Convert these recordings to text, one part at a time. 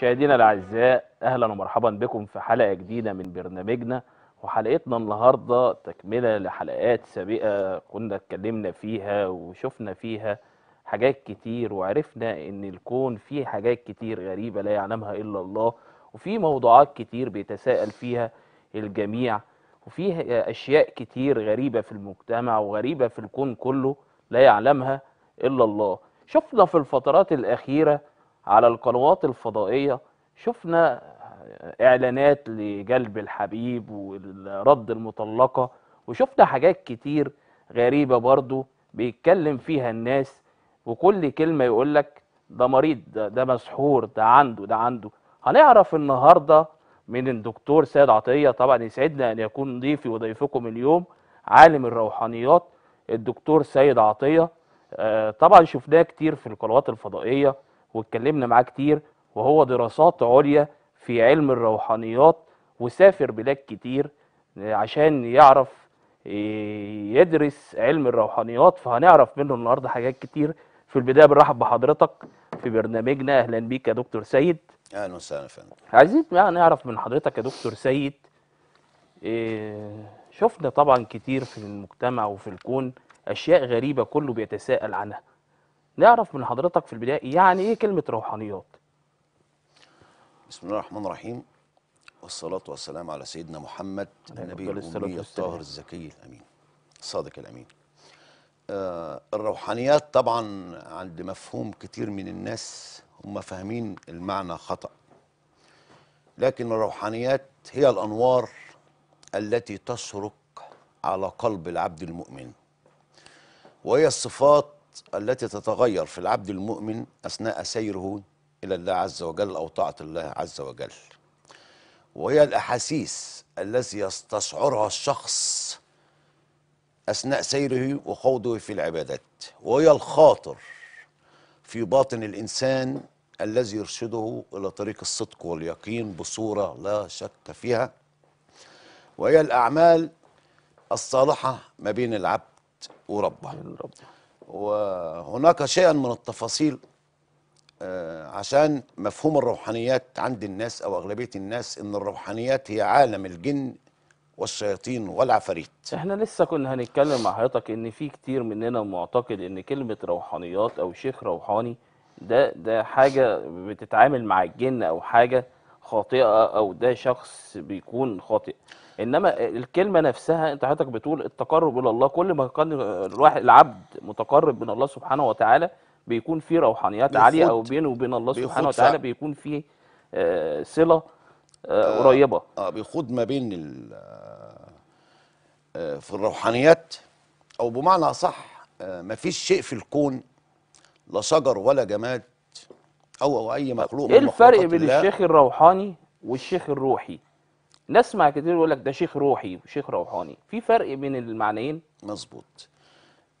مشاهدينا الاعزاء اهلا ومرحبا بكم في حلقه جديده من برنامجنا وحلقتنا النهارده تكمله لحلقات سابقه كنا اتكلمنا فيها وشفنا فيها حاجات كتير وعرفنا ان الكون فيه حاجات كتير غريبه لا يعلمها الا الله وفي موضوعات كتير بيتساءل فيها الجميع وفيه اشياء كتير غريبه في المجتمع وغريبه في الكون كله لا يعلمها الا الله شفنا في الفترات الاخيره على القنوات الفضائية شفنا إعلانات لجلب الحبيب والرد المطلقة وشفنا حاجات كتير غريبة برضو بيتكلم فيها الناس وكل كلمة يقولك ده مريض ده, ده مسحور ده عنده ده عنده هنعرف النهاردة من الدكتور سيد عطية طبعا يسعدنا أن يكون ضيفي وضيفكم اليوم عالم الروحانيات الدكتور سيد عطية آه، طبعا شفناه كتير في القنوات الفضائية واتكلمنا معاه كتير وهو دراسات عليا في علم الروحانيات وسافر بلاد كتير آه، عشان يعرف آه، يدرس علم الروحانيات فهنعرف منه النهارده حاجات كتير في البدايه بنرحب بحضرتك في برنامجنا اهلا بيك يا دكتور سيد اهلا وسهلا يا فندم عايزين نعرف من حضرتك يا دكتور سيد آه، شفنا طبعا كتير في المجتمع وفي الكون اشياء غريبه كله بيتساءل عنها نعرف من حضرتك في البدايه يعني ايه كلمه روحانيات بسم الله الرحمن الرحيم والصلاة والسلام على سيدنا محمد النبي الأمي الطاهر الزكي الأمين الصادق الأمين آه الروحانيات طبعا عند مفهوم كتير من الناس هم فاهمين المعنى خطأ لكن الروحانيات هي الأنوار التي تشرق على قلب العبد المؤمن وهي الصفات التي تتغير في العبد المؤمن أثناء سيره إلى الله عز وجل أو طاعة الله عز وجل وهي الأحاسيس التي يستشعرها الشخص أثناء سيره وخوضه في العبادات وهي الخاطر في باطن الإنسان الذي يرشده إلى طريق الصدق واليقين بصورة لا شك فيها وهي الأعمال الصالحة ما بين العبد وربه وهناك شيئا من التفاصيل آه، عشان مفهوم الروحانيات عند الناس او اغلبيه الناس ان الروحانيات هي عالم الجن والشياطين والعفاريت احنا لسه كنا هنتكلم مع حضرتك ان في كتير مننا معتقد ان كلمه روحانيات او شيخ روحاني ده ده حاجه بتتعامل مع الجن او حاجه خاطئه او ده شخص بيكون خاطئ انما الكلمه نفسها انت حضرتك بتقول التقرب الى الله كل ما كان الواحد العبد متقرب من الله سبحانه وتعالى بيكون في روحانيات عاليه او بينه وبين الله سبحانه وتعالى بيكون في آه صله آه،, آه قريبه اه بيخوض ما بين آه، آه، في الروحانيات او بمعنى صح ما فيش شيء في الكون لا شجر ولا جماد أو اي مخلوق ايه الفرق بين الشيخ الروحاني والشيخ الروحي نسمع كتير يقول لك ده شيخ روحي وشيخ روحاني في فرق بين المعنيين مظبوط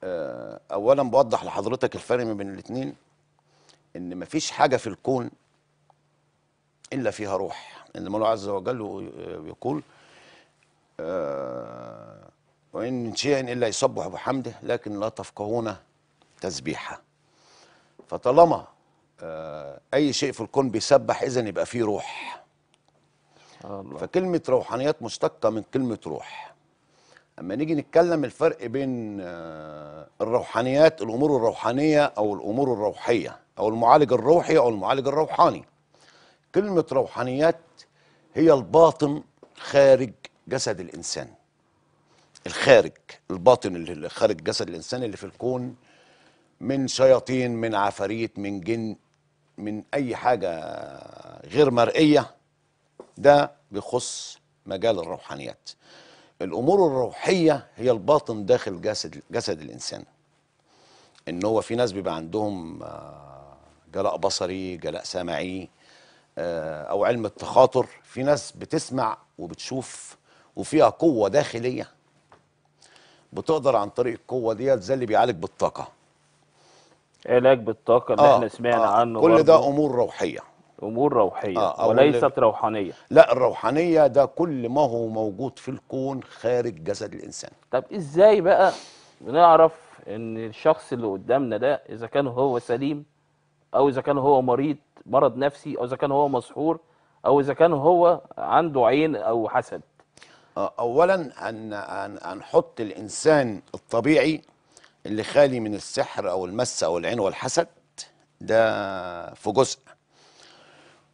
آه، اولا بوضح لحضرتك الفرق ما بين الاثنين ان مفيش حاجه في الكون الا فيها روح ان الله عز وجل آه، يقول آه، وان شيئا الا يسبح بحمده لكن لا تفقهون تسبيحه فطالما اي شيء في الكون بيسبح اذا يبقى فيه روح الله. فكلمه روحانيات مشتقه من كلمه روح اما نيجي نتكلم الفرق بين آه، الروحانيات الامور الروحانيه او الامور الروحيه او المعالج الروحي او المعالج الروحاني كلمه روحانيات هي الباطن خارج جسد الانسان الخارج الباطن اللي خارج جسد الانسان اللي في الكون من شياطين من عفاريت من جن من اي حاجه غير مرئيه ده بيخص مجال الروحانيات الامور الروحيه هي الباطن داخل جسد جسد الانسان ان هو في ناس بيبقى عندهم آه، جلاء بصري جلاء سمعي آه، او علم التخاطر في ناس بتسمع وبتشوف وفيها قوه داخليه بتقدر عن طريق القوه ديت زي اللي بيعالج بالطاقه علاج بالطاقه اللي آه احنا سمعنا آه عنه كل ده امور روحيه امور روحيه آه وليست روحانيه لا الروحانيه ده كل ما هو موجود في الكون خارج جسد الانسان طب ازاي بقى بنعرف ان الشخص اللي قدامنا ده اذا كان هو سليم او اذا كان هو مريض مرض نفسي او اذا كان هو مسحور او اذا كان هو عنده عين او حسد آه اولا ان ان نحط الانسان الطبيعي اللي خالي من السحر او المس او العين والحسد ده في جزء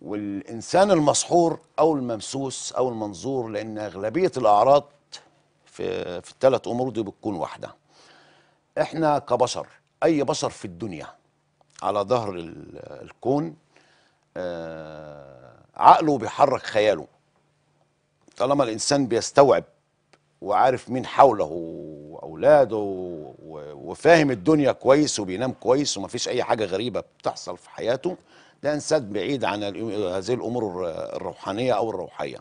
والإنسان المسحور أو الممسوس أو المنظور لأن أغلبية الأعراض في, في الثلاث أمور دي بتكون واحدة إحنا كبشر أي بشر في الدنيا على ظهر الكون آه، عقله بيحرك خياله طالما الإنسان بيستوعب وعارف مين حوله وأولاده وفاهم الدنيا كويس وبينام كويس ومفيش أي حاجة غريبة بتحصل في حياته ده انسان بعيد عن هذه الامور الروحانيه او الروحيه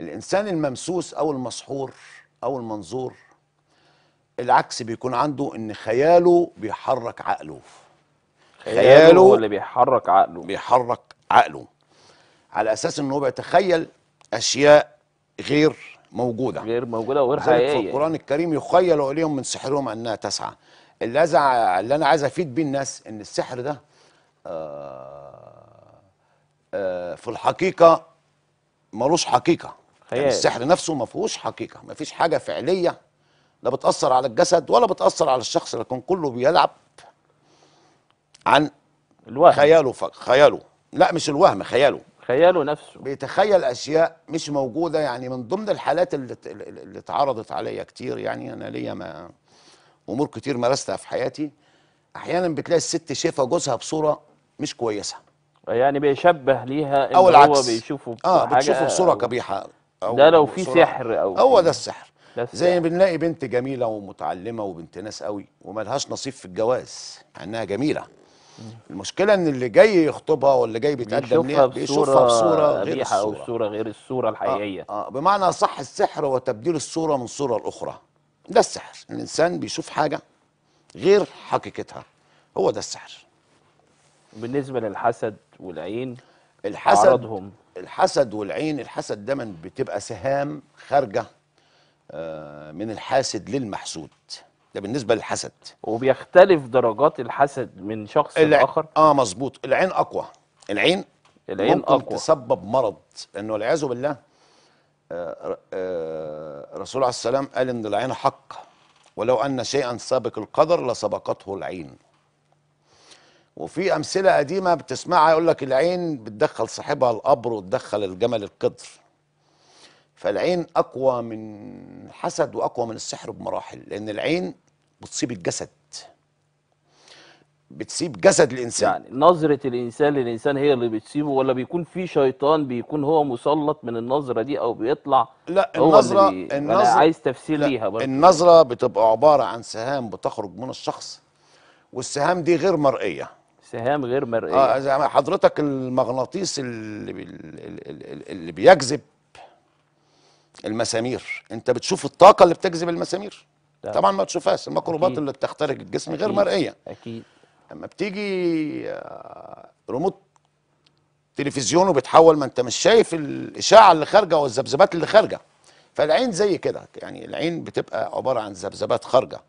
الانسان الممسوس او المسحور او المنظور العكس بيكون عنده ان خياله بيحرك عقله خياله, خياله هو اللي بيحرك عقله بيحرك عقله على اساس ان هو بيتخيل اشياء غير موجوده غير موجوده وغير حقيقيه في القران الكريم يخيل اليهم من سحرهم انها تسعى اللي, اللي انا عايز افيد بيه الناس ان السحر ده آه، آه، في الحقيقه ملوش حقيقه يعني خيال. يعني السحر نفسه ما فيهوش حقيقه ما فيش حاجه فعليه لا بتاثر على الجسد ولا بتاثر على الشخص لكن كله بيلعب عن الوهم خياله فقط خياله لا مش الوهم خياله خياله نفسه بيتخيل اشياء مش موجوده يعني من ضمن الحالات اللي اللي اتعرضت عليا كتير يعني انا ليا ما امور كتير مارستها في حياتي احيانا بتلاقي الست شايفه جوزها بصوره مش كويسه يعني بيشبه ليها ان أو العكس. هو بيشوفه اه بتشوفه بصوره قبيحه أو ده لو في سحر او هو ده السحر زي ما بنلاقي بنت جميله ومتعلمه وبنت ناس قوي وملهاش نصيب في الجواز انها جميله المشكله ان اللي جاي يخطبها واللي جاي بيتقدم ليها بيشوفها بصوره غير الصوره او صوره غير الصوره آه، الحقيقيه آه, آه بمعنى صح السحر هو تبديل الصوره من صوره لاخرى ده السحر الانسان بيشوف حاجه غير حقيقتها هو ده السحر بالنسبه للحسد والعين الحسد عرضهم. الحسد والعين الحسد دايما بتبقى سهام خارجه آه، من الحاسد للمحسود ده بالنسبه للحسد وبيختلف درجات الحسد من شخص الع... لاخر اه مظبوط العين اقوى العين العين ممكن أقوى. تسبب مرض لانه والعياذ بالله آه، آه، رسول آه عليه السلام قال ان العين حق ولو ان شيئا سابق القدر لسبقته العين وفي امثله قديمه بتسمعها يقول لك العين بتدخل صاحبها القبر وتدخل الجمل القدر فالعين اقوى من حسد واقوى من السحر بمراحل لان العين بتصيب الجسد بتسيب جسد الانسان يعني نظره الانسان للانسان هي اللي بتسيبه ولا بيكون في شيطان بيكون هو مسلط من النظره دي او بيطلع لا النظره بي... النظره أنا عايز تفسير ليها برضه النظره بتبقى عباره عن سهام بتخرج من الشخص والسهام دي غير مرئيه سهام غير مرئيه اه زي ما حضرتك المغناطيس اللي, بي... اللي بيجذب المسامير انت بتشوف الطاقه اللي بتجذب المسامير ده. طبعا ما تشوفهاش الميكروبات اللي بتخترق الجسم غير مرئيه اكيد لما بتيجي آه، ريموت تلفزيون وبتحول ما انت مش شايف الاشاعه اللي خارجه والذبذبات اللي خارجه فالعين زي كده يعني العين بتبقى عباره عن ذبذبات خارجه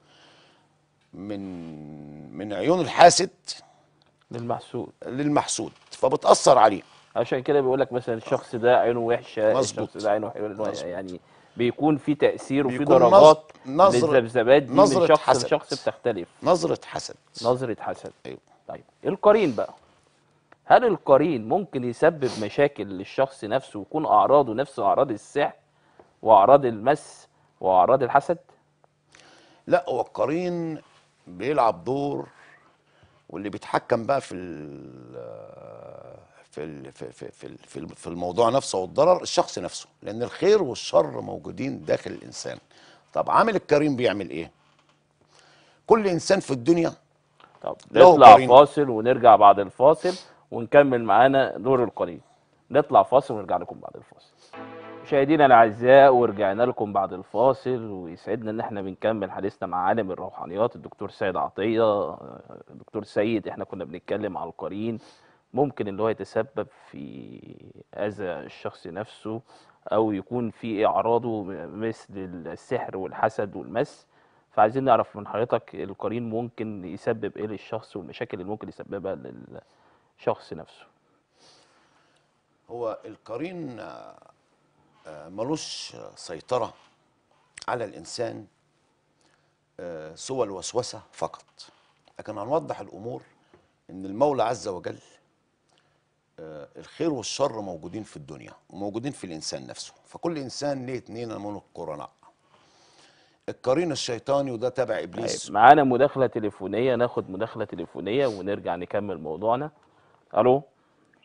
من من عيون الحاسد للمحسود للمحسود فبتاثر عليه عشان كده بيقول لك مثلا الشخص ده عينه وحشه مظبوط الشخص ده عينه حلوه يعني بيكون في تاثير وفي درجات نظرة للذبذبات دي نظرة من شخص حسد. لشخص بتختلف نظره حسد نظره حسد ايوه طيب القرين بقى هل القرين ممكن يسبب مشاكل للشخص نفسه ويكون اعراضه نفس اعراض السحر واعراض المس واعراض الحسد لا هو القرين بيلعب دور واللي بيتحكم بقى في في في في في الموضوع نفسه والضرر الشخص نفسه لان الخير والشر موجودين داخل الانسان طب عامل الكريم بيعمل ايه كل انسان في الدنيا طب نطلع كريم. فاصل ونرجع بعد الفاصل ونكمل معانا دور القريب نطلع فاصل ونرجع لكم بعد الفاصل مشاهدينا الاعزاء ورجعنا لكم بعد الفاصل ويسعدنا ان احنا بنكمل حديثنا مع عالم الروحانيات الدكتور سيد عطيه دكتور سيد احنا كنا بنتكلم على القرين ممكن ان هو يتسبب في اذى الشخص نفسه او يكون في اعراضه مثل السحر والحسد والمس فعايزين نعرف من حضرتك القرين ممكن يسبب ايه للشخص والمشاكل اللي ممكن يسببها للشخص نفسه هو القرين آه، ملوش سيطرة على الإنسان آه، سوى الوسوسة فقط لكن هنوضح الأمور إن المولى عز وجل آه، الخير والشر موجودين في الدنيا وموجودين في الإنسان نفسه فكل إنسان ليه اتنين من القرناء القرين الشيطاني وده تبع إبليس طيب معانا مداخلة تليفونية ناخد مداخلة تليفونية ونرجع نكمل موضوعنا ألو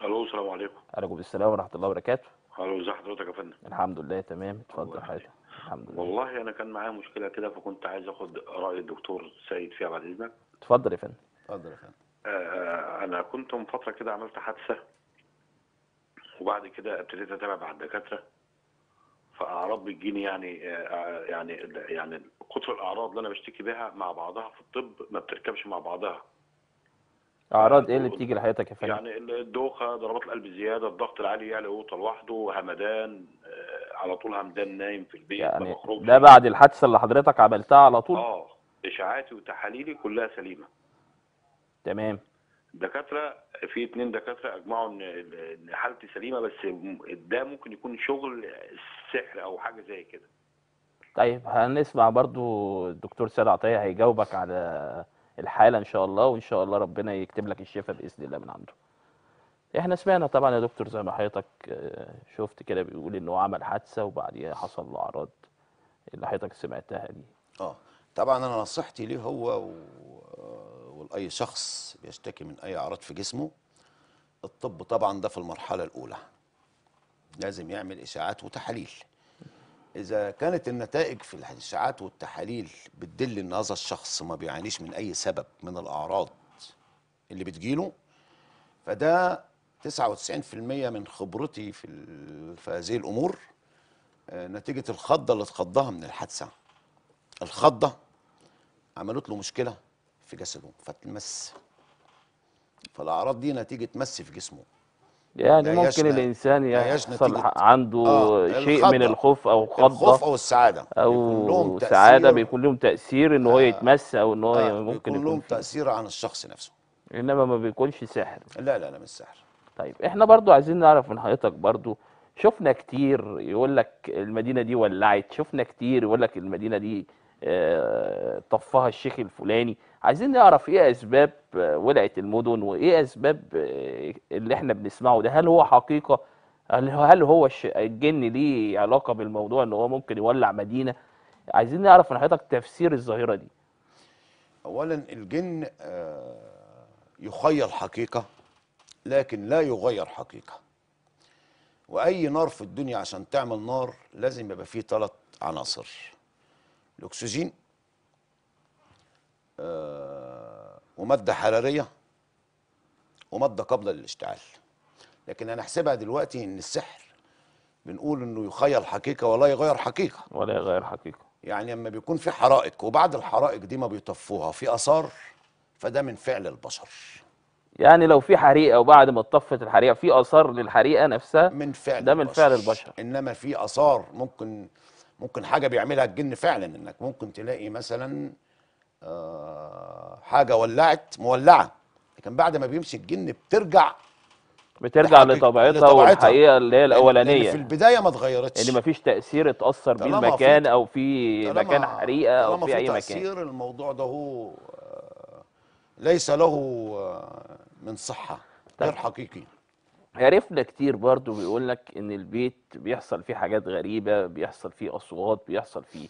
ألو السلام عليكم عليكم السلام ورحمة الله وبركاته الو ازي حضرتك يا فندم الحمد لله تمام اتفضل حضرتك الحمد لله والله انا كان معايا مشكله كده فكنت عايز اخد راي الدكتور سيد فيها بعد اذنك اتفضل يا فندم اتفضل يا فندم آه، انا كنت من فتره كده عملت حادثه وبعد كده ابتديت اتابع مع الدكاتره فاعراض بتجيني يعني آه، يعني يعني كتر الاعراض اللي انا بشتكي بيها مع بعضها في الطب ما بتركبش مع بعضها اعراض ايه اللي أيوة. بتيجي لحياتك يا فندم؟ يعني الدوخه ضربات القلب زياده الضغط العالي يعلى اوطه لوحده همدان آه، على طول همدان نايم في البيت يعني ده بعد الحادثه اللي حضرتك عملتها على طول اه اشاعاتي وتحاليلي كلها سليمه تمام دكاتره في اتنين دكاتره اجمعوا ان ان حالتي سليمه بس ده ممكن يكون شغل سحر او حاجه زي كده طيب هنسمع برضو الدكتور سيد عطيه هيجاوبك على الحاله ان شاء الله وان شاء الله ربنا يكتب لك الشفاء باذن الله من عنده احنا سمعنا طبعا يا دكتور زي ما حضرتك آه، شفت كده بيقول انه عمل حادثه وبعديها حصل له اعراض اللي حضرتك سمعتها دي اه طبعا انا نصيحتي ليه هو و... ولاي شخص بيشتكي من اي اعراض في جسمه الطب طبعا ده في المرحله الاولى لازم يعمل اشاعات وتحاليل إذا كانت النتائج في الإشاعات والتحاليل بتدل إن هذا الشخص ما بيعانيش من أي سبب من الأعراض اللي بتجيله فده 99% من خبرتي في, في هذه الأمور آه، نتيجة الخضة اللي اتخضها من الحادثة الخضة عملت له مشكلة في جسده فتمس فالأعراض دي نتيجة مس في جسمه يعني ممكن الانسان يحصل عنده اه شيء من الخوف او الخوف او السعاده بيكون لهم او سعاده بيكون لهم تاثير ان هو آه، يتمسى يتمس او ان هو آه يعني ممكن بيكون يكون لهم يكون تاثير عن الشخص نفسه انما ما بيكونش سحر لا لا لا مش سحر طيب احنا برضو عايزين نعرف من حضرتك برضو شفنا كتير يقول لك المدينة دي ولعت شفنا كتير يقول لك المدينة دي آه، طفها الشيخ الفلاني عايزين نعرف ايه اسباب آه، ولعه المدن وايه اسباب آه، اللي احنا بنسمعه ده هل هو حقيقه هل هو الجن ليه علاقه بالموضوع ان هو ممكن يولع مدينه عايزين نعرف من حضرتك تفسير الظاهره دي اولا الجن آه، يخيل حقيقه لكن لا يغير حقيقه واي نار في الدنيا عشان تعمل نار لازم يبقى فيه ثلاث عناصر الاكسجين آه، ومادة حرارية ومادة قابلة للاشتعال لكن هنحسبها دلوقتي ان السحر بنقول انه يخير حقيقة ولا يغير حقيقة ولا يغير حقيقة يعني لما بيكون في حرائق وبعد الحرائق دي ما بيطفوها في اثار فده من فعل البشر يعني لو في حريقه وبعد ما اتطفت الحريقه في اثار للحريقه نفسها من فعل ده من البشر. فعل البشر انما في اثار ممكن ممكن حاجه بيعملها الجن فعلا انك ممكن تلاقي مثلا آه، حاجه ولعت مولعه لكن بعد ما بيمشي الجن بترجع بترجع لطبيعتها والحقيقه اللي هي الاولانيه في البدايه ما اتغيرتش اللي يعني ما فيش تاثير اتاثر بيه المكان او في مكان حريقه او في اي مكان تاثير الموضوع ده هو آه، ليس له آه، من صحه غير حقيقي عرفنا كتير برضو بيقول لك ان البيت بيحصل فيه حاجات غريبه بيحصل فيه اصوات بيحصل فيه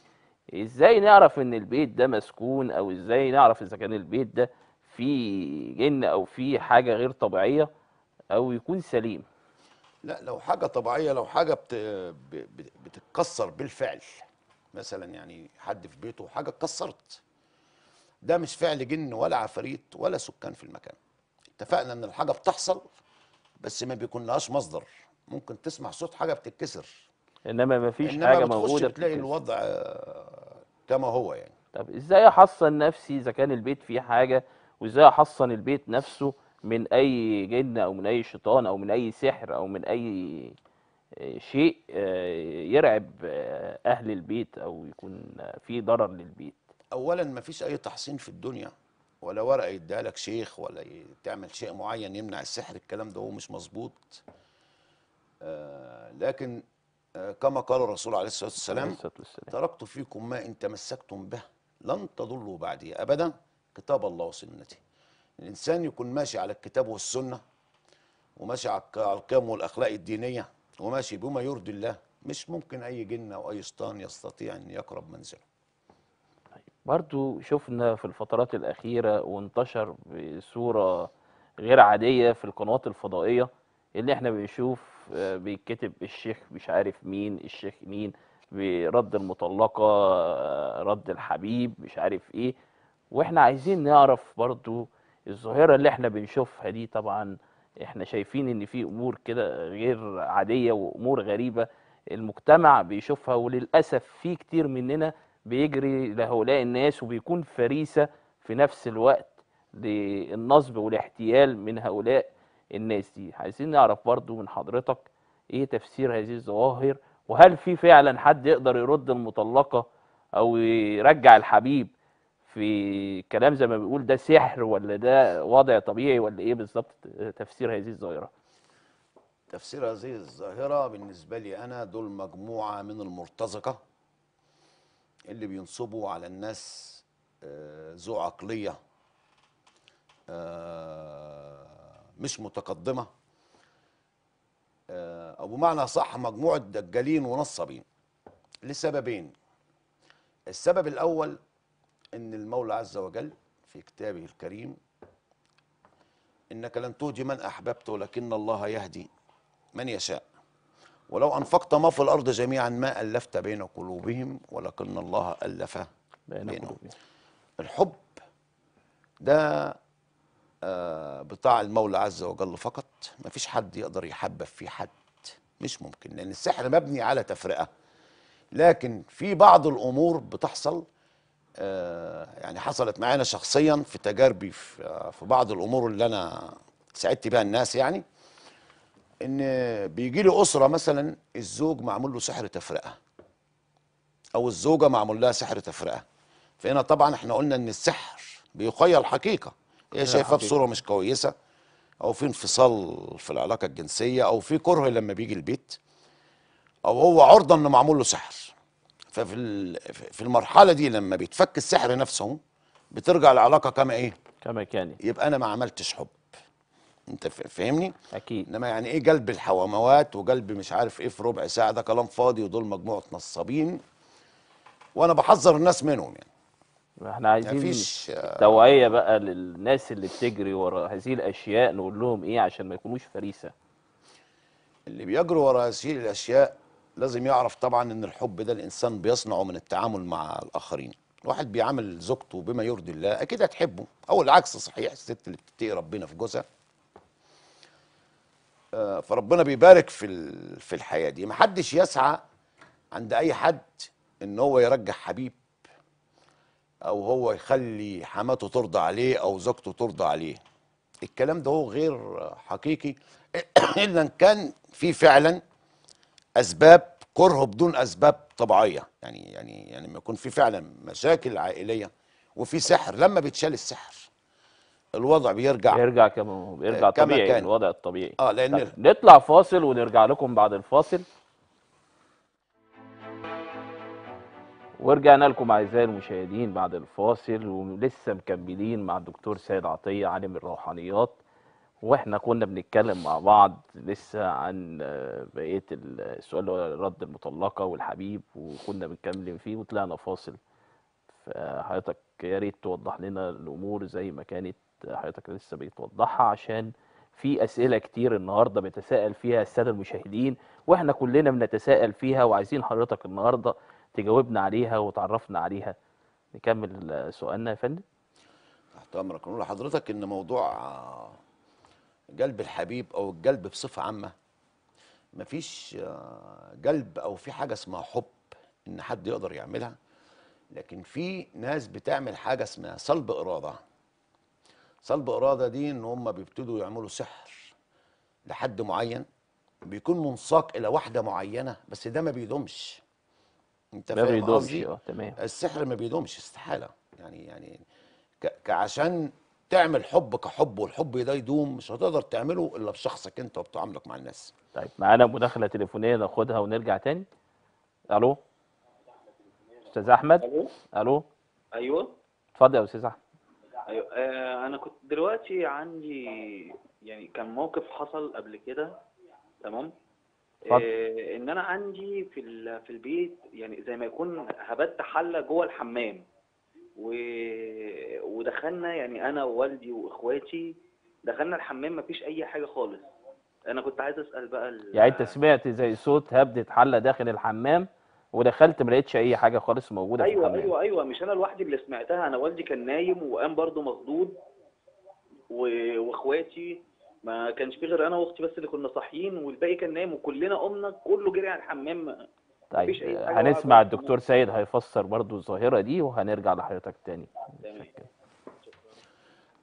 ازاي نعرف ان البيت ده مسكون او ازاي نعرف اذا كان البيت ده فيه جن او فيه حاجه غير طبيعيه او يكون سليم لا لو حاجه طبيعيه لو حاجه بت... بتتكسر بالفعل مثلا يعني حد في بيته حاجه اتكسرت ده مش فعل جن ولا عفاريت ولا سكان في المكان اتفقنا ان الحاجه بتحصل بس ما بيكون لهاش مصدر ممكن تسمع صوت حاجه بتتكسر انما ما فيش حاجه موجوده بتلاقي تلاقي الوضع آه، كما هو يعني طب ازاي احصن نفسي اذا كان البيت فيه حاجه وازاي احصن البيت نفسه من اي جن او من اي شيطان او من اي سحر او من اي آه، شيء آه، يرعب اهل البيت او يكون في ضرر للبيت اولا ما فيش اي تحصين في الدنيا ولا ورقه يديها لك شيخ ولا تعمل شيء معين يمنع السحر الكلام ده هو مش مظبوط لكن كما قال الرسول عليه الصلاة والسلام تركت فيكم ما إن تمسكتم به لن تضلوا بعدي أبدا كتاب الله وسنته الإنسان يكون ماشي على الكتاب والسنة وماشي على القيم والأخلاق الدينية وماشي بما يرضي الله مش ممكن أي جنة أي شيطان يستطيع أن يقرب منزله طيب، برضو شفنا في الفترات الأخيرة وانتشر بصورة غير عادية في القنوات الفضائية اللي احنا بنشوف بيتكتب الشيخ مش عارف مين الشيخ مين برد المطلقة رد الحبيب مش عارف ايه واحنا عايزين نعرف برضو الظاهرة اللي احنا بنشوفها دي طبعا احنا شايفين ان في امور كده غير عادية وامور غريبة المجتمع بيشوفها وللأسف في كتير مننا بيجري لهؤلاء الناس وبيكون فريسة في نفس الوقت للنصب والاحتيال من هؤلاء الناس دي عايزين نعرف برضو من حضرتك ايه تفسير هذه الظواهر وهل في فعلا حد يقدر يرد المطلقة او يرجع الحبيب في كلام زي ما بيقول ده سحر ولا ده وضع طبيعي ولا ايه بالظبط تفسير هذه الظاهرة تفسير هذه الظاهرة بالنسبة لي انا دول مجموعة من المرتزقة اللي بينصبوا على الناس آه، ذو عقلية آه، مش متقدمه آه، او بمعنى صح مجموعه دجالين ونصابين لسببين السبب الاول ان المولى عز وجل في كتابه الكريم انك لن تهدي من احببت ولكن الله يهدي من يشاء ولو انفقت ما في الارض جميعا ما الفت بين قلوبهم ولكن الله الف بينهم الحب ده آه، بتاع المولى عز وجل فقط ما فيش حد يقدر يحبب فيه حد مش ممكن لان السحر مبني على تفرقه لكن في بعض الامور بتحصل آه، يعني حصلت معانا شخصيا في تجاربي في آه، بعض الامور اللي انا ساعدت بها الناس يعني ان بيجي لي اسره مثلا الزوج معمول له سحر تفرقه او الزوجه معمول لها سحر تفرقه فهنا طبعا احنا قلنا ان السحر بيقيل حقيقه هي شايفاه بصوره مش كويسه او في انفصال في العلاقه الجنسيه او في كره لما بيجي البيت او هو عرضه انه معمول له سحر ففي في المرحله دي لما بيتفك السحر نفسه بترجع العلاقه كما ايه كما كانت يبقى انا ما عملتش حب انت فاهمني اكيد انما يعني ايه جلب الحواموات وجلب مش عارف ايه في ربع ساعه ده كلام فاضي ودول مجموعه نصابين وانا بحذر الناس منهم يعني احنا عايزين مفيش توعية بقى للناس اللي بتجري ورا هذه الأشياء نقول لهم إيه عشان ما يكونوش فريسة اللي بيجري ورا هذه الأشياء لازم يعرف طبعا إن الحب ده الإنسان بيصنعه من التعامل مع الآخرين واحد بيعامل زوجته بما يرضي الله أكيد هتحبه أو العكس صحيح الست اللي بتتقي ربنا في جوزها آه، فربنا بيبارك في في الحياة دي محدش يسعى عند أي حد إن هو يرجح حبيب او هو يخلي حماته ترضى عليه او زوجته ترضى عليه الكلام ده هو غير حقيقي الا ان كان في فعلا اسباب كره بدون اسباب طبيعيه يعني يعني يعني لما يكون في فعلا مشاكل عائليه وفي سحر لما بيتشال السحر الوضع بيرجع بيرجع كما بيرجع كما طبيعي كان. الوضع الطبيعي اه لان نطلع فاصل ونرجع لكم بعد الفاصل ورجعنا لكم اعزائي المشاهدين بعد الفاصل ولسه مكملين مع الدكتور سيد عطيه عالم الروحانيات واحنا كنا بنتكلم مع بعض لسه عن آه، بقيه السؤال اللي هو المطلقه والحبيب وكنا بنتكلم فيه وطلعنا فاصل فحضرتك يا ريت توضح لنا الامور زي ما كانت حضرتك لسه بتوضحها عشان في اسئله كتير النهارده بيتساءل فيها الساده المشاهدين واحنا كلنا بنتساءل فيها وعايزين حضرتك النهارده تجاوبنا عليها وتعرفنا عليها نكمل سؤالنا يا فندم تحت امرك نقول لحضرتك ان موضوع جلب الحبيب او الجلب بصفه عامه مفيش جلب او في حاجه اسمها حب ان حد يقدر يعملها لكن في ناس بتعمل حاجه اسمها صلب اراده صلب اراده دي ان هم بيبتدوا يعملوا سحر لحد معين بيكون منساق الى واحده معينه بس ده ما بيدومش انت ما بيدومش اه تمام السحر ما بيدومش استحاله يعني يعني عشان تعمل حب كحب والحب ده يدوم مش هتقدر تعمله الا بشخصك انت وبتعاملك مع الناس طيب معانا مداخله تليفونيه ناخدها ونرجع تاني الو استاذ احمد الو الو ايوه اتفضل يا استاذ احمد ايوه آه، انا كنت دلوقتي عندي يعني كان موقف حصل قبل كده تمام إيه ان انا عندي في في البيت يعني زي ما يكون هبت حله جوه الحمام و... ودخلنا يعني انا ووالدي واخواتي دخلنا الحمام مفيش اي حاجه خالص انا كنت عايز اسال بقى ال... يعني انت سمعت زي صوت هبده حله داخل الحمام ودخلت ما لقيتش اي حاجه خالص موجوده أيوة في الحمام ايوه ايوه مش انا لوحدي اللي سمعتها انا والدي كان نايم وقام برضو مخضوض و... واخواتي ما كانش في غير انا واختي بس اللي كنا صاحيين والباقي كان نايم وكلنا قمنا كله جري على الحمام طيب هنسمع الدكتور سيد هيفسر برضو الظاهره دي وهنرجع لحضرتك تاني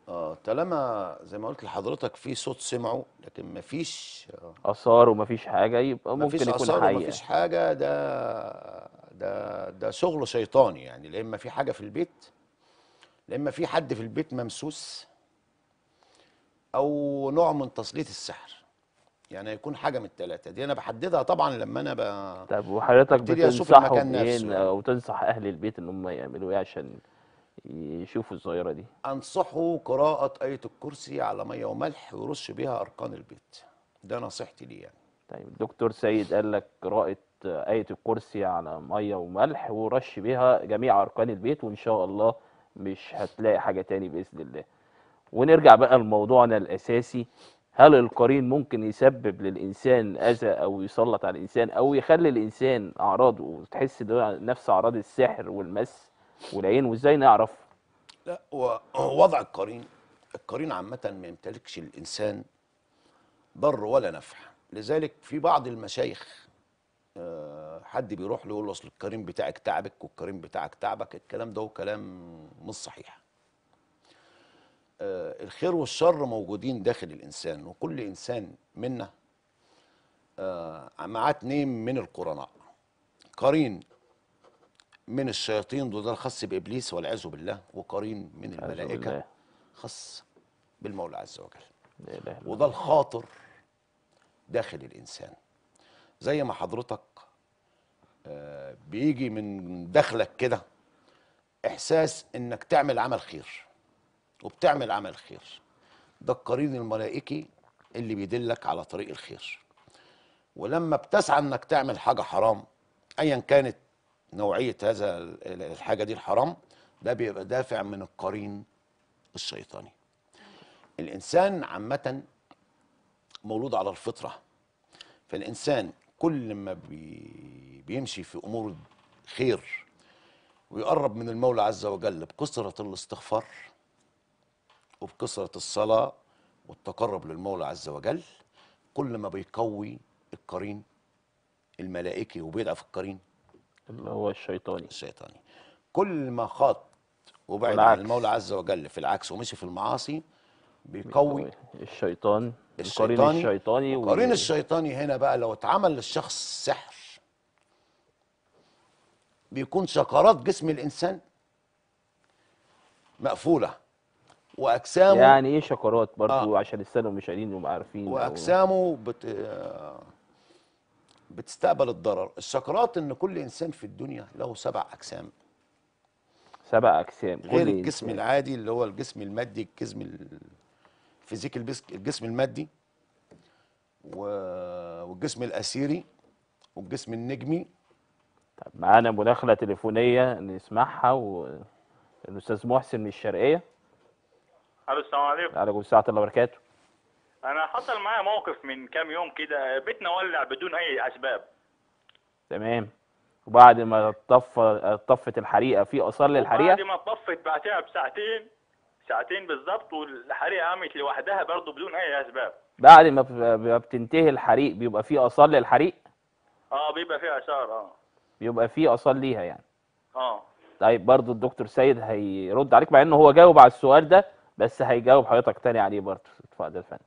اه طالما زي ما قلت لحضرتك في صوت سمعه لكن مفيش آه، اثار ومفيش حاجه يبقى ممكن يكون حقيقه مفيش اثار ومفيش حاجه ده ده ده شغل شيطاني يعني لا اما في حاجه في البيت لا اما في حد في البيت ممسوس او نوع من تسليط السحر يعني هيكون حاجه من الثلاثه دي انا بحددها طبعا لما انا ب... طب وحضرتك بتنصحهم ايه او يعني. تنصح اهل البيت ان هم يعملوا ايه عشان يشوفوا الظاهره دي انصحه قراءه ايه الكرسي على ميه وملح ويرش بيها اركان البيت ده نصيحتي ليه يعني طيب الدكتور سيد قال لك قراءه آية الكرسي على مية وملح ورش بيها جميع أركان البيت وإن شاء الله مش هتلاقي حاجة تاني بإذن الله ونرجع بقى لموضوعنا الاساسي هل القرين ممكن يسبب للانسان اذى او يسلط على الانسان او يخلي الانسان اعراضه تحس نفس اعراض السحر والمس والعين وازاي نعرف لا وضع القرين القرين عامه ما يمتلكش الانسان ضر ولا نفع لذلك في بعض المشايخ آه، حد بيروح له يقول له اصل القرين بتاعك تعبك والقرين بتاعك تعبك الكلام ده هو كلام مش صحيح آه، الخير والشر موجودين داخل الانسان وكل انسان منا آه، معاه اتنين من القرناء قرين من الشياطين دول خاص بابليس والعياذ بالله وقرين من الملائكه خاص بالمولى عز وجل وده الخاطر داخل الانسان زي ما حضرتك آه، بيجي من داخلك كده احساس انك تعمل عمل خير وبتعمل عمل خير ده القرين الملائكي اللي بيدلك على طريق الخير ولما بتسعى انك تعمل حاجه حرام ايا كانت نوعيه هذا الحاجه دي الحرام ده بيبقى دافع من القرين الشيطاني الانسان عامه مولود على الفطره فالانسان كل ما بي بيمشي في امور خير ويقرب من المولى عز وجل بكثره الاستغفار وبكثرة الصلاة والتقرب للمولى عز وجل كل ما بيقوي القرين الملائكي وبيضعف القرين اللي هو الشيطاني الشيطاني كل ما خاط وبعد عن المولى عز وجل في العكس ومشي في المعاصي بيقوي الشيطان الشيطاني القرين الشيطاني القرين و... الشيطاني هنا بقى لو اتعمل للشخص سحر بيكون شقرات جسم الانسان مقفوله واجسامه يعني ايه شكرات برضه آه. عشان السنه مش قايلين وما عارفين واجسامه بت... آه، بتستقبل الضرر الشكرات ان كل انسان في الدنيا له سبع اجسام سبع اجسام غير الجسم إنسان. العادي اللي هو الجسم المادي الجسم الفيزيك الجسم المادي والجسم الاسيري والجسم النجمي طب معانا مداخله تليفونيه نسمعها و... الاستاذ محسن من الشرقيه الو السلام عليكم وعليكم السلام ورحمه الله وبركاته انا حصل معايا موقف من كام يوم كده بيتنا ولع بدون اي اسباب تمام وبعد ما طف طفت الحريقه في اثار للحريقه بعد ما طفت بعدها بساعتين ساعتين بالظبط والحريقه قامت لوحدها برضه بدون اي اسباب بعد ما بتنتهي الحريق بيبقى في اثار للحريق اه بيبقى في اثار اه بيبقى في اثار ليها يعني اه طيب برضه الدكتور سيد هيرد عليك مع انه هو جاوب على السؤال ده بس هيجاوب حضرتك تاني عليه برضه فؤاد الفن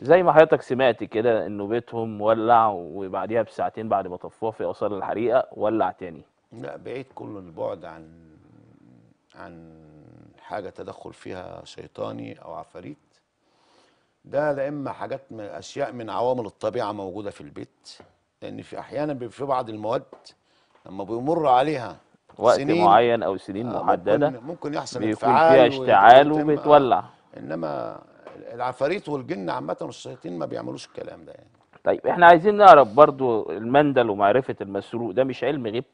زي ما حضرتك سمعت كده انه بيتهم ولع وبعديها بساعتين بعد ما طفوها في اثار الحريقه ولع تاني لا بعيد كل البعد عن عن حاجه تدخل فيها شيطاني او عفاريت ده لا اما حاجات من اشياء من عوامل الطبيعه موجوده في البيت لان في احيانا في بعض المواد لما بيمر عليها وقت معين او سنين آه، محدده ممكن, ممكن يحصل بيكون فيها اشتعال آه، وبتولع انما العفاريت والجن عامه والشياطين ما بيعملوش الكلام ده يعني طيب احنا عايزين نعرف برضو المندل ومعرفه المسروق ده مش علم غيب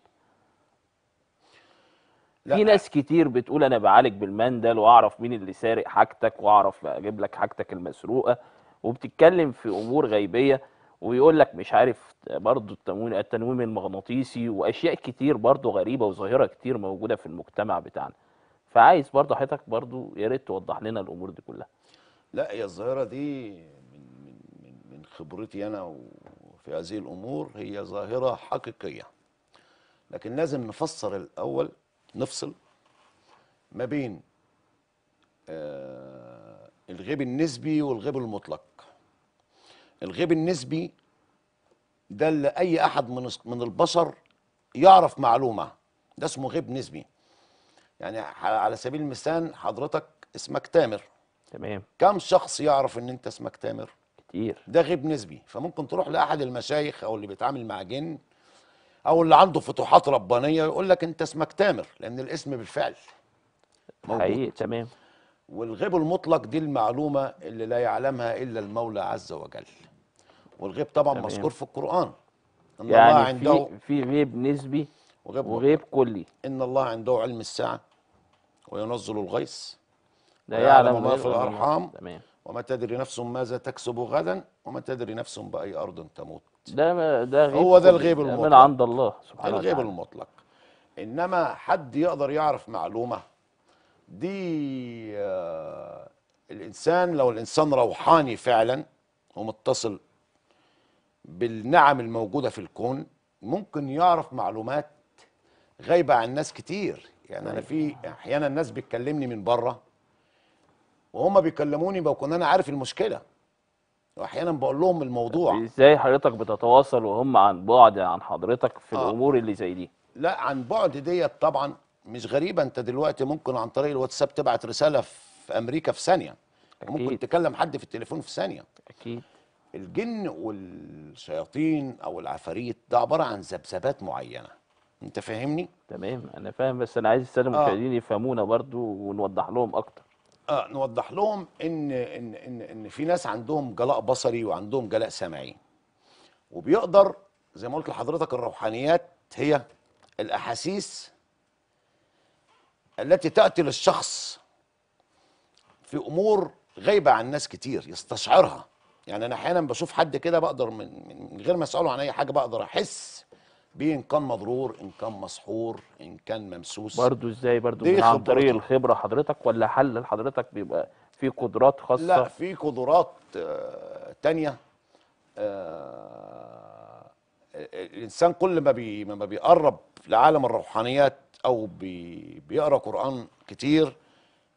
لا. في ناس كتير بتقول انا بعالج بالمندل واعرف مين اللي سارق حاجتك واعرف اجيب لك حاجتك المسروقه وبتتكلم في امور غيبيه ويقول لك مش عارف برضه التنويم التنويم المغناطيسي واشياء كتير برضه غريبه وظاهره كتير موجوده في المجتمع بتاعنا فعايز برضه حضرتك برضه يا ريت توضح لنا الامور دي كلها لا هي الظاهره دي من من من خبرتي انا في هذه الامور هي ظاهره حقيقيه لكن لازم نفسر الاول نفصل ما بين آه الغيب النسبي والغيب المطلق الغيب النسبي ده اللي اي احد من من البشر يعرف معلومه ده اسمه غيب نسبي يعني على سبيل المثال حضرتك اسمك تامر تمام كم شخص يعرف ان انت اسمك تامر كتير ده غيب نسبي فممكن تروح لاحد المشايخ او اللي بيتعامل مع جن او اللي عنده فتوحات ربانيه يقول لك انت اسمك تامر لان الاسم بالفعل موجود حقيقي تمام والغيب المطلق دي المعلومة اللي لا يعلمها إلا المولى عز وجل والغيب طبعا تمام. مذكور في القرآن إن يعني الله عنده في, في غيب نسبي وغيب, وغيب كلي إن الله عنده علم الساعة وينزل الغيث لا يعلم ما في الأرحام وما تدري نفس ماذا تكسب غدا وما تدري نفس بأي أرض تموت ده ده غيب هو ده الغيب المطلق من عند الله سبحانه الغيب المطلق إنما حد يقدر يعرف معلومة دي آه، الانسان لو الانسان روحاني فعلا ومتصل بالنعم الموجوده في الكون ممكن يعرف معلومات غايبه عن ناس كتير يعني انا في أيوة. احيانا الناس بتكلمني من بره وهم بيكلموني بكون انا عارف المشكله واحيانا بقول لهم الموضوع ازاي حضرتك بتتواصل وهم عن بعد عن حضرتك في آه. الامور اللي زي دي لا عن بعد ديت طبعا مش غريبه انت دلوقتي ممكن عن طريق الواتساب تبعت رساله في امريكا في ثانيه أكيد. ممكن تكلم حد في التليفون في ثانيه اكيد الجن والشياطين او العفاريت ده عباره عن ذبذبات معينه انت فاهمني تمام انا فاهم بس انا عايز الساده آه. المشاهدين آه. يفهمونا برضو ونوضح لهم اكتر اه نوضح لهم ان ان ان ان في ناس عندهم جلاء بصري وعندهم جلاء سمعي وبيقدر زي ما قلت لحضرتك الروحانيات هي الاحاسيس التي تأتي للشخص في أمور غايبة عن ناس كتير يستشعرها يعني أنا أحيانا بشوف حد كده بقدر من, من غير ما أسأله عن أي حاجة بقدر أحس بيه إن كان مضرور إن كان مسحور إن كان ممسوس برضه إزاي برضه من عن طريق الخبرة حضرتك ولا حل حضرتك بيبقى في قدرات خاصة لا في قدرات آه تانية آه, آه، الانسان كل ما بي ما بيقرب لعالم الروحانيات او بي بيقرا قران كتير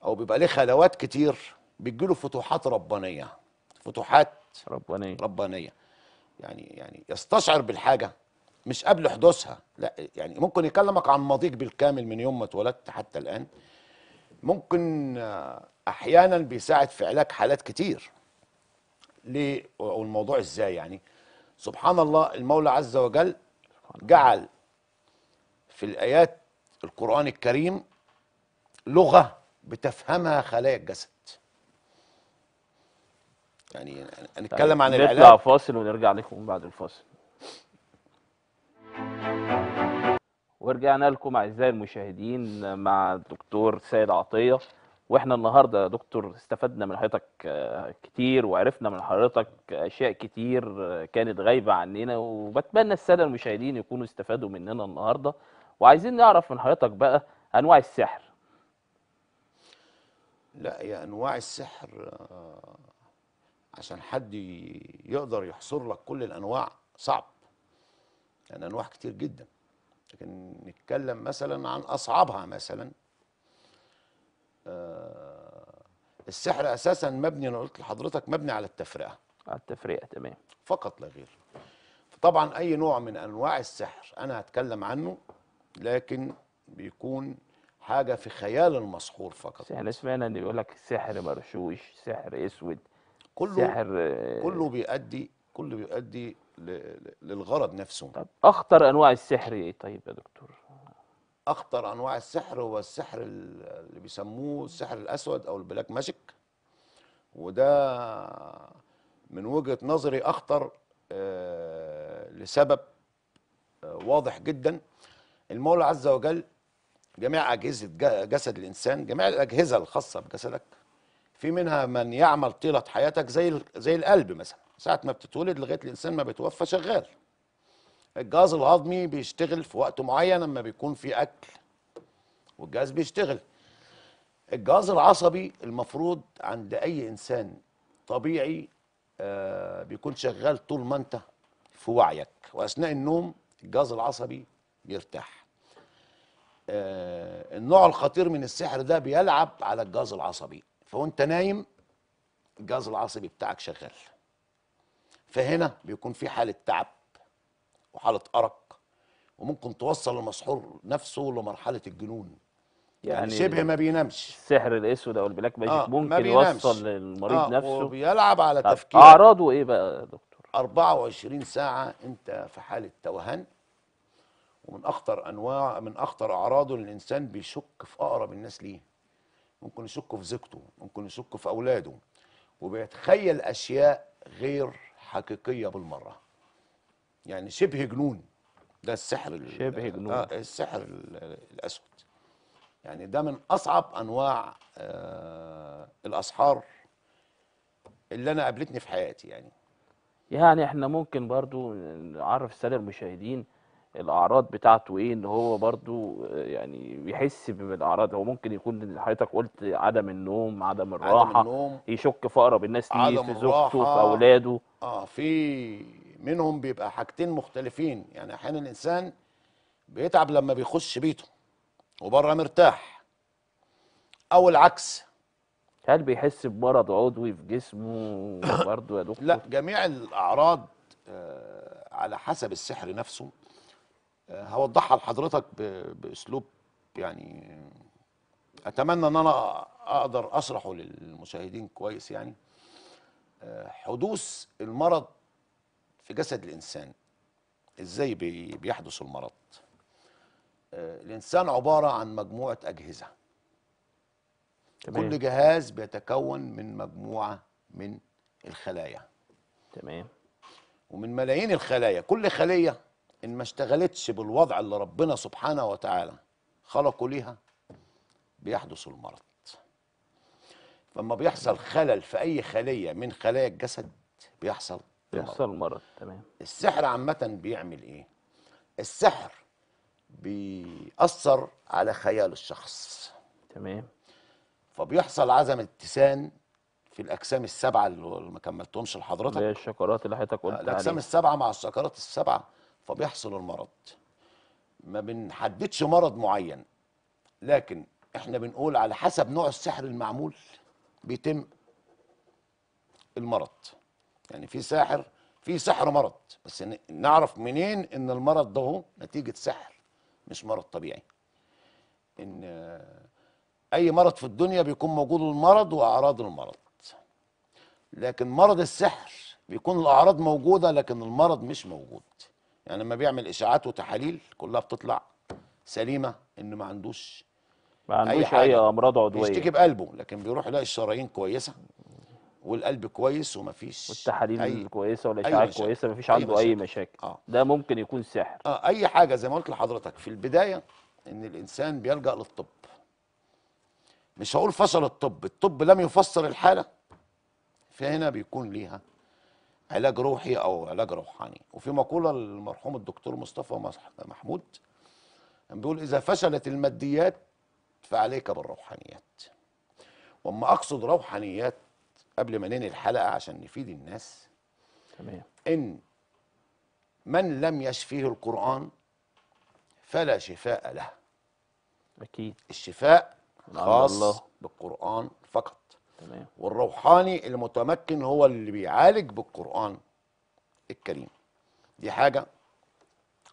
او بيبقى ليه خلوات كتير بتجيله فتوحات ربانيه فتوحات ربانيه ربانيه يعني يعني يستشعر بالحاجه مش قبل حدوثها لا يعني ممكن يكلمك عن ماضيك بالكامل من يوم ما اتولدت حتى الان ممكن آه، احيانا بيساعد في علاج حالات كتير ليه والموضوع ازاي يعني سبحان الله المولى عز وجل جعل في الايات القرآن الكريم لغة بتفهمها خلايا الجسد يعني هنتكلم طيب عن نطلع العلاج نطلع فاصل ونرجع لكم بعد الفاصل ورجعنا لكم اعزائي المشاهدين مع الدكتور سيد عطيه واحنا النهارده يا دكتور استفدنا من حضرتك آه، كتير وعرفنا من حضرتك اشياء كتير آه، كانت غايبه عننا وبتمنى الساده المشاهدين يكونوا استفادوا مننا النهارده وعايزين نعرف من حضرتك بقى انواع السحر لا يا انواع السحر آه، عشان حد يقدر يحصر لك كل الانواع صعب يعني انواع كتير جدا لكن نتكلم مثلا عن اصعبها مثلا آه، السحر اساسا مبني انا قلت لحضرتك مبني على التفرقه على التفرقه تمام فقط لا غير طبعا اي نوع من انواع السحر انا هتكلم عنه لكن بيكون حاجه في خيال المسحور فقط احنا سمعنا إيه؟ ان بيقول لك سحر مرشوش سحر اسود كله سحر آه، كله بيؤدي كله بيؤدي للغرض نفسه طب اخطر انواع السحر ايه طيب يا دكتور اخطر انواع السحر هو السحر اللي بيسموه السحر الاسود او البلاك ماجيك وده من وجهه نظري اخطر آه، لسبب آه، واضح جدا المولى عز وجل جميع أجهزة جسد الإنسان جميع الأجهزة الخاصة بجسدك في منها من يعمل طيلة حياتك زي زي القلب مثلا ساعة ما بتتولد لغاية الإنسان ما بيتوفى شغال الجهاز الهضمي بيشتغل في وقت معين لما بيكون في أكل والجهاز بيشتغل الجهاز العصبي المفروض عند أي إنسان طبيعي آه، بيكون شغال طول ما أنت في وعيك وأثناء النوم الجهاز العصبي يرتاح آه النوع الخطير من السحر ده بيلعب على الجهاز العصبي فوانت نايم الجهاز العصبي بتاعك شغال فهنا بيكون في حالة تعب وحالة أرق وممكن توصل المسحور نفسه لمرحلة الجنون يعني, يعني شبه ما بينامش السحر الاسود او البلاك ماجيك آه ممكن يوصل للمريض آه نفسه وبيلعب على تفكير اعراضه ايه بقى يا دكتور 24 ساعه انت في حاله توهان ومن اخطر انواع من اخطر اعراضه ان الانسان بيشك في اقرب الناس ليه ممكن يشك في زوجته ممكن يشك في اولاده وبيتخيل اشياء غير حقيقيه بالمره يعني شبه جنون ده السحر شبه جنون آه السحر الاسود يعني ده من اصعب انواع آه الاسحار اللي انا قابلتني في حياتي يعني يعني احنا ممكن برضو نعرف الساده المشاهدين الاعراض بتاعته ايه ان هو برضو آه، يعني بيحس بالاعراض هو ممكن يكون حضرتك قلت عدم النوم عدم الراحه عدم النوم يشك في اقرب الناس ليه في زوجته في اولاده اه في منهم بيبقى حاجتين مختلفين يعني احيانا الانسان بيتعب لما بيخش بيته وبره مرتاح او العكس هل بيحس بمرض عضوي في جسمه برضه يا دكتور؟ لا جميع الاعراض آه، على حسب السحر نفسه هوضحها لحضرتك باسلوب يعني اتمنى ان انا اقدر اشرحه للمشاهدين كويس يعني حدوث المرض في جسد الانسان ازاي بيحدث المرض الانسان عباره عن مجموعه اجهزه تمام. كل جهاز بيتكون من مجموعه من الخلايا تمام ومن ملايين الخلايا كل خليه ان ما اشتغلتش بالوضع اللي ربنا سبحانه وتعالى خلقه ليها بيحدث المرض فلما بيحصل خلل في اي خليه من خلايا الجسد بيحصل بيحصل مرض تمام السحر عامه بيعمل ايه السحر بيأثر على خيال الشخص تمام فبيحصل عدم اتسان في الاجسام السبعه اللي ما كملتهمش لحضرتك اللي هي الشكرات اللي حضرتك قلت الاجسام عليها. السبعه مع الشكرات السبعه فبيحصل المرض ما بنحددش مرض معين لكن احنا بنقول على حسب نوع السحر المعمول بيتم المرض يعني في ساحر في سحر مرض بس نعرف منين ان المرض ده هو نتيجه سحر مش مرض طبيعي ان اي مرض في الدنيا بيكون موجود المرض واعراض المرض لكن مرض السحر بيكون الاعراض موجوده لكن المرض مش موجود يعني لما بيعمل اشاعات وتحاليل كلها بتطلع سليمه انه ما عندوش ما عندوش اي, أي امراض عضويه بيشتكي بقلبه لكن بيروح يلاقي الشرايين كويسه والقلب كويس ومفيش والتحاليل أي كويسه والاشعاعات كويسه مفيش عنده مشاكل. اي مشاكل آه. ده ممكن يكون سحر اه اي حاجه زي ما قلت لحضرتك في البدايه ان الانسان بيلجا للطب مش هقول فصل الطب الطب لم يفسر الحاله فهنا بيكون ليها علاج روحي او علاج روحاني وفي مقوله للمرحوم الدكتور مصطفى محمود بيقول اذا فشلت الماديات فعليك بالروحانيات واما اقصد روحانيات قبل ما ننهي الحلقه عشان نفيد الناس تمام ان من لم يشفيه القران فلا شفاء له اكيد الشفاء خاص الله. بالقران فقط تمام والروحاني المتمكن هو اللي بيعالج بالقرآن الكريم دي حاجة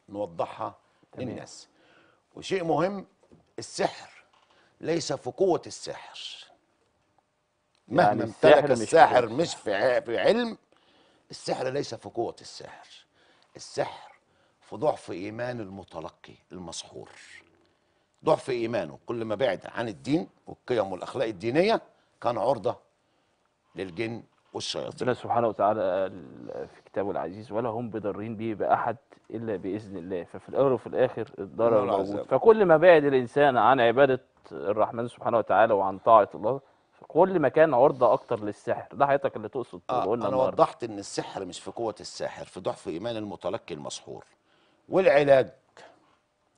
نوضحها تمام. للناس وشيء مهم السحر ليس في قوة السحر يعني مهما يعني امتلك الساحر مش في, في علم السحر ليس في قوة السحر السحر في ضعف إيمان المتلقي المسحور ضعف إيمانه كل ما بعد عن الدين والقيم والأخلاق الدينية كان عرضه للجن والشياطين الله سبحانه وتعالى في كتابه العزيز ولا هم بضارين به بأحد إلا بإذن الله ففي الأول وفي الآخر الضرر موجود فكل ما بعد الإنسان عن عبادة الرحمن سبحانه وتعالى وعن طاعة الله كل ما كان عرضة أكتر للسحر ده حضرتك اللي تقصد آه أنا النهارده. وضحت إن السحر مش في قوة الساحر في ضعف إيمان المتلقي المسحور والعلاج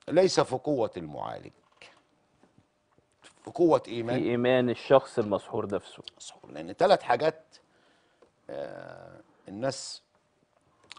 ليس في قوة المعالج بقوه ايمان في ايمان الشخص المسحور نفسه مسحور لان ثلاث حاجات آه الناس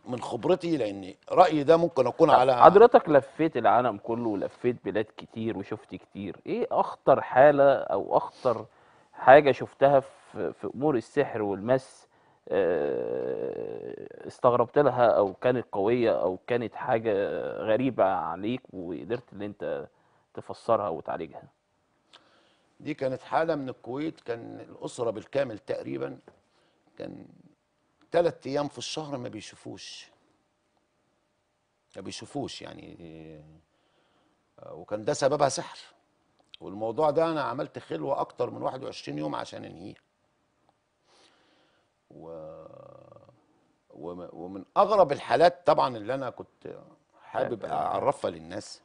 من خبرتي لان رايي ده ممكن اكون على حضرتك لفيت العالم كله ولفيت بلاد كتير وشفت كتير ايه اخطر حاله او اخطر حاجه شفتها في, في امور السحر والمس آه، استغربت لها او كانت قويه او كانت حاجه غريبه عليك وقدرت ان انت تفسرها وتعالجها دي كانت حاله من الكويت كان الاسره بالكامل تقريبا كان ثلاث ايام في الشهر ما بيشوفوش ما بيشوفوش يعني وكان ده سببها سحر والموضوع ده انا عملت خلوه اكتر من 21 يوم عشان انهيه و... ومن اغرب الحالات طبعا اللي انا كنت حابب اعرفها للناس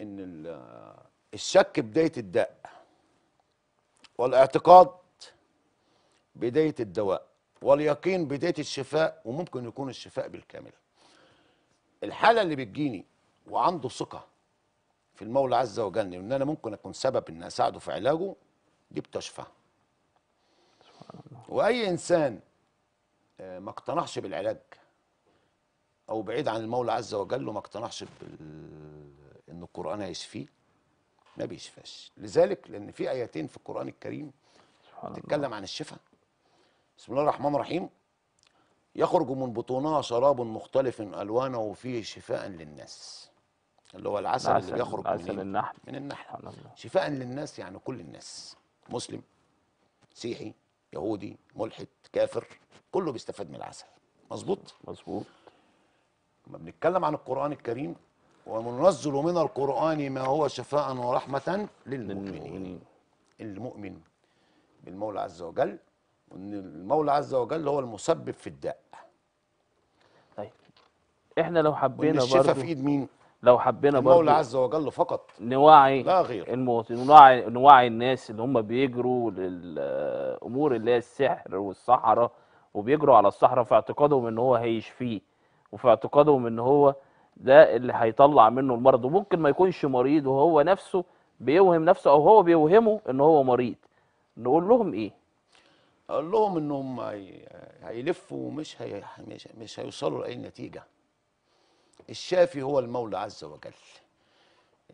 ان الشك بدايه الدق والاعتقاد بداية الدواء واليقين بداية الشفاء وممكن يكون الشفاء بالكامل الحالة اللي بتجيني وعنده ثقة في المولى عز وجل وان انا ممكن اكون سبب ان اساعده في علاجه دي بتشفى واي انسان آه، ما اقتنعش بالعلاج او بعيد عن المولى عز وجل وما اقتنعش بال... ان القران هيشفيه ما بيشفاش لذلك لان في ايتين في القران الكريم تتكلم عن الشفاء بسم الله الرحمن الرحيم يخرج من بطونها شراب مختلف الوانه فيه شفاء للناس اللي هو العسل, العسل اللي بيخرج العسل من إيه؟ النحل من النحل شفاء للناس يعني كل الناس مسلم مسيحي يهودي ملحد كافر كله بيستفاد من العسل مظبوط مظبوط لما بنتكلم عن القران الكريم وننزل من القرآن ما هو شفاء ورحمة للمؤمنين المؤمن بالمولى عز وجل وان المولى عز وجل هو المسبب في الداء طيب احنا لو حبينا برضه الشفاء في ايد مين لو حبينا برضه المولى عز وجل فقط نوعي لا غير المواطن نوعي نوعي الناس اللي هم بيجروا للامور اللي هي السحر والصحراء وبيجروا على الصحراء في اعتقادهم ان هو هيشفيه وفي اعتقادهم ان هو ده اللي هيطلع منه المرض وممكن ما يكونش مريض وهو نفسه بيوهم نفسه او هو بيوهمه ان هو مريض نقول لهم ايه اقول لهم انهم هيلفوا ومش هي مش, مش هيوصلوا لاي نتيجه الشافي هو المولى عز وجل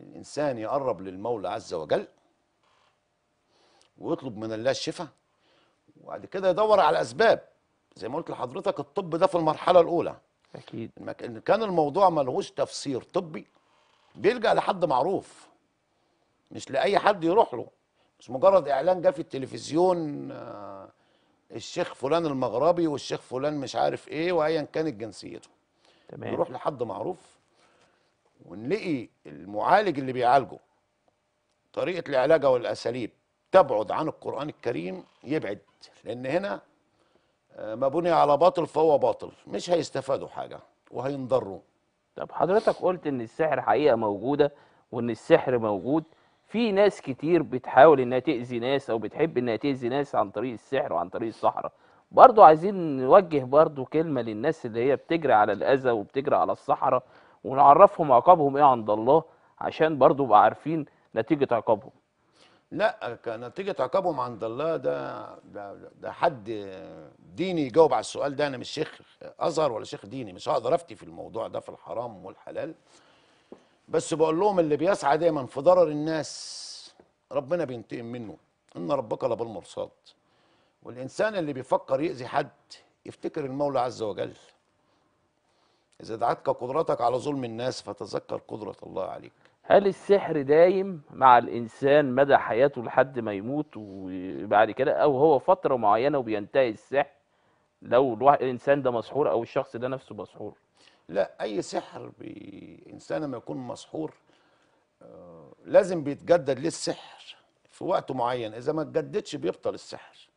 الانسان يقرب للمولى عز وجل ويطلب من الله الشفاء وبعد كده يدور على اسباب زي ما قلت لحضرتك الطب ده في المرحله الاولى اكيد ان كان الموضوع ملهوش تفسير طبي بيلجأ لحد معروف مش لاي حد يروح له مش مجرد اعلان جه في التلفزيون آه، الشيخ فلان المغربي والشيخ فلان مش عارف ايه وايا كانت جنسيته تمام نروح لحد معروف ونلاقي المعالج اللي بيعالجه طريقه العلاج والاساليب تبعد عن القران الكريم يبعد لان هنا آه، ما بني على باطل فهو باطل مش هيستفادوا حاجه وهينضروا طب حضرتك قلت ان السحر حقيقه موجوده وان السحر موجود في ناس كتير بتحاول انها تاذي ناس او بتحب انها تاذي ناس عن طريق السحر وعن طريق الصحراء برضو عايزين نوجه برضو كلمه للناس اللي هي بتجري على الاذى وبتجري على الصحراء ونعرفهم عقابهم ايه عند الله عشان برضو يبقى عارفين نتيجه عقابهم لا نتيجه عقابهم عند الله ده ده, ده حد ديني يجاوب على السؤال ده انا مش شيخ ازهر ولا شيخ ديني مش هقدر افتي في الموضوع ده في الحرام والحلال بس بقول لهم اللي بيسعى دايما في ضرر الناس ربنا بينتقم منه ان ربك لبالمرصاد والانسان اللي بيفكر يأذي حد يفتكر المولى عز وجل اذا دعتك قدرتك على ظلم الناس فتذكر قدره الله عليك هل السحر دايم مع الإنسان مدى حياته لحد ما يموت وبعد كده أو هو فترة معينة وبينتهي السحر لو الإنسان ده مسحور أو الشخص ده نفسه مسحور؟ لا أي سحر إنسان ما يكون مسحور آه، لازم بيتجدد ليه السحر في وقت معين إذا ما اتجددش بيبطل السحر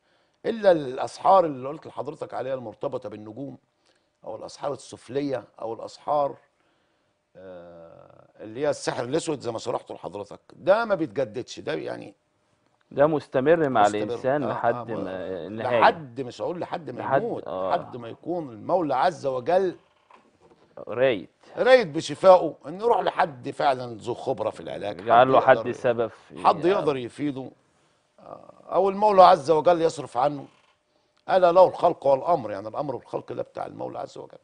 إلا الأسحار اللي قلت لحضرتك عليها المرتبطة بالنجوم أو الأسحار السفلية أو الأسحار آه اللي هي السحر الاسود زي ما شرحته لحضرتك ده ما بيتجددش ده يعني ده مستمر مع مستمر. الانسان آه لحد آه ما النهايه لحد مش هقول لحد ما لحد يموت آه. لحد ما يكون المولى عز وجل رايد رايد بشفائه ان يروح لحد فعلا ذو خبره في العلاج يجعل له حد سبب حد يقدر يفيده آه، او المولى عز وجل يصرف عنه الا له الخلق والامر يعني الامر والخلق ده بتاع المولى عز وجل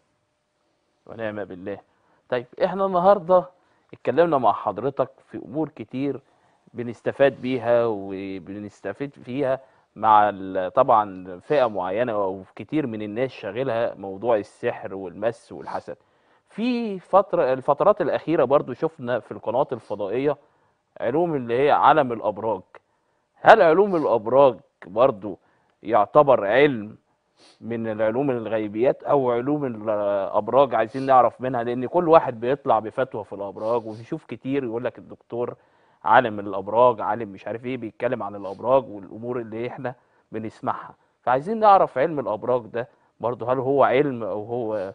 ونعم بالله طيب احنا النهارده اتكلمنا مع حضرتك في امور كتير بنستفاد بيها وبنستفيد فيها مع طبعا فئه معينه او كتير من الناس شاغلها موضوع السحر والمس والحسد في فتره الفترات الاخيره برضو شفنا في القنوات الفضائيه علوم اللي هي عالم الابراج هل علوم الابراج برضو يعتبر علم من العلوم الغيبيات او علوم الابراج عايزين نعرف منها لان كل واحد بيطلع بفتوى في الابراج وبيشوف كتير يقول لك الدكتور عالم الابراج عالم مش عارف ايه بيتكلم عن الابراج والامور اللي احنا بنسمعها فعايزين نعرف علم الابراج ده برضه هل هو علم او هو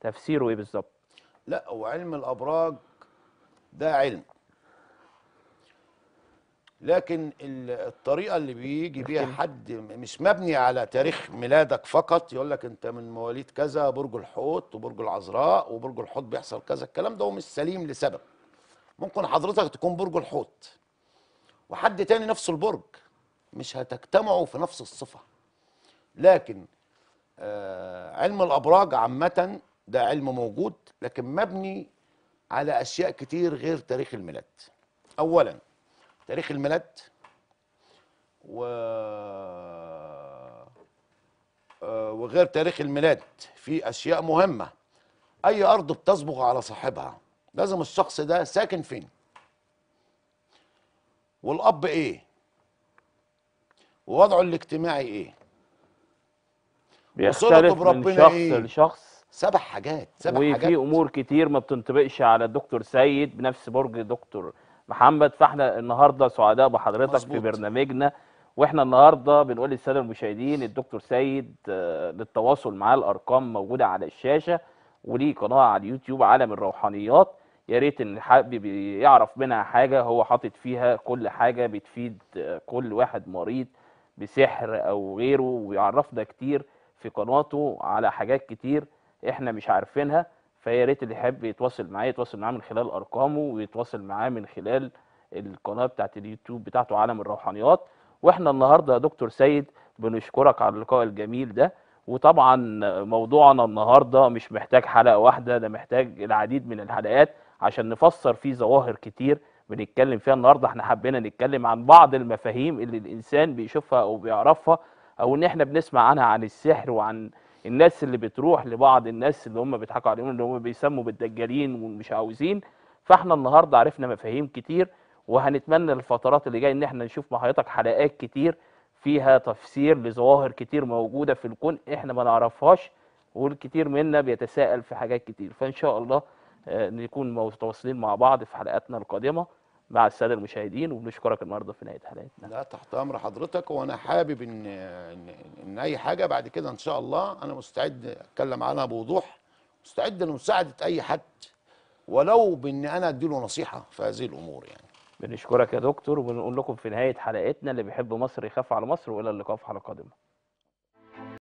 تفسيره ايه بالظبط لا هو علم الابراج ده علم لكن الطريقه اللي بيجي بيها حد مش مبني على تاريخ ميلادك فقط يقول لك انت من مواليد كذا برج الحوت وبرج العذراء وبرج الحوت بيحصل كذا الكلام ده هو مش سليم لسبب ممكن حضرتك تكون برج الحوت وحد تاني نفس البرج مش هتجتمعوا في نفس الصفه لكن آه، علم الابراج عامه ده علم موجود لكن مبني على اشياء كتير غير تاريخ الميلاد اولا تاريخ الميلاد و آه، وغير تاريخ الميلاد في اشياء مهمه اي ارض بتصبغ على صاحبها لازم الشخص ده ساكن فين والاب ايه ووضعه الاجتماعي ايه بيختلف من شخص إيه؟ لشخص سبع حاجات سبع حاجات وفي امور كتير ما بتنطبقش على الدكتور سيد بنفس برج دكتور محمد فاحنا النهارده سعداء بحضرتك مزبوط. في برنامجنا واحنا النهارده بنقول للساده المشاهدين الدكتور سيد آه، للتواصل معاه الارقام موجوده على الشاشه وليه قناه على اليوتيوب عالم الروحانيات يا ريت ان حابب يعرف منها حاجه هو حاطط فيها كل حاجه بتفيد آه، كل واحد مريض بسحر او غيره ويعرفنا كتير في قناته على حاجات كتير احنا مش عارفينها فيا ريت اللي يحب يتواصل معايا يتواصل معاه من خلال ارقامه ويتواصل معاه من خلال القناه بتاعه اليوتيوب بتاعته عالم الروحانيات واحنا النهارده يا دكتور سيد بنشكرك على اللقاء الجميل ده وطبعا موضوعنا النهارده مش محتاج حلقه واحده ده محتاج العديد من الحلقات عشان نفسر فيه ظواهر كتير بنتكلم فيها النهارده احنا حبينا نتكلم عن بعض المفاهيم اللي الانسان بيشوفها او بيعرفها او ان احنا بنسمع عنها عن السحر وعن الناس اللي بتروح لبعض الناس اللي هم بيضحكوا عليهم اللي هم بيسموا بالدجالين ومش عاوزين فاحنا النهارده عرفنا مفاهيم كتير وهنتمنى الفترات اللي جايه ان احنا نشوف مع حضرتك حلقات كتير فيها تفسير لظواهر كتير موجوده في الكون احنا ما نعرفهاش والكتير منا بيتساءل في حاجات كتير فان شاء الله آه، نكون متواصلين مع بعض في حلقاتنا القادمه مع الساده المشاهدين وبنشكرك النهارده في نهايه حلقتنا لا تحت امر حضرتك وانا حابب ان ان, إن اي حاجه بعد كده ان شاء الله انا مستعد اتكلم عنها بوضوح مستعد لمساعده اي حد ولو بان انا اديله نصيحه في هذه الامور يعني بنشكرك يا دكتور وبنقول لكم في نهايه حلقتنا اللي بيحب مصر يخاف على مصر والى اللقاء في حلقه قادمه